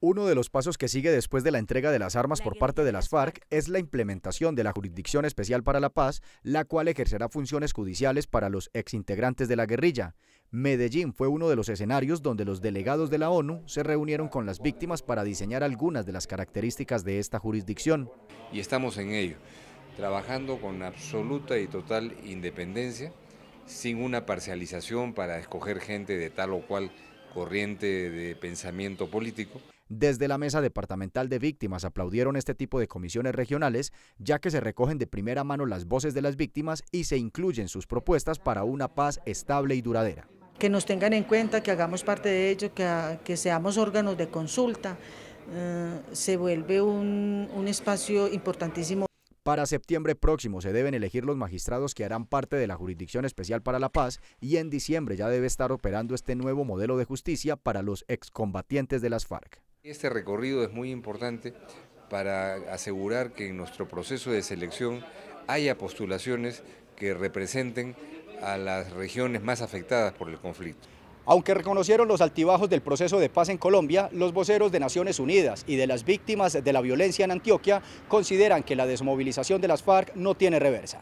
Uno de los pasos que sigue después de la entrega de las armas por parte de las FARC es la implementación de la Jurisdicción Especial para la Paz, la cual ejercerá funciones judiciales para los exintegrantes de la guerrilla. Medellín fue uno de los escenarios donde los delegados de la ONU se reunieron con las víctimas para diseñar algunas de las características de esta jurisdicción. Y estamos en ello, trabajando con absoluta y total independencia, sin una parcialización para escoger gente de tal o cual corriente de pensamiento político. Desde la Mesa Departamental de Víctimas aplaudieron este tipo de comisiones regionales, ya que se recogen de primera mano las voces de las víctimas y se incluyen sus propuestas para una paz estable y duradera. Que nos tengan en cuenta, que hagamos parte de ello, que, que seamos órganos de consulta, eh, se vuelve un, un espacio importantísimo. Para septiembre próximo se deben elegir los magistrados que harán parte de la Jurisdicción Especial para la Paz y en diciembre ya debe estar operando este nuevo modelo de justicia para los excombatientes de las FARC. Este recorrido es muy importante para asegurar que en nuestro proceso de selección haya postulaciones que representen a las regiones más afectadas por el conflicto. Aunque reconocieron los altibajos del proceso de paz en Colombia, los voceros de Naciones Unidas y de las víctimas de la violencia en Antioquia consideran que la desmovilización de las FARC no tiene reversa.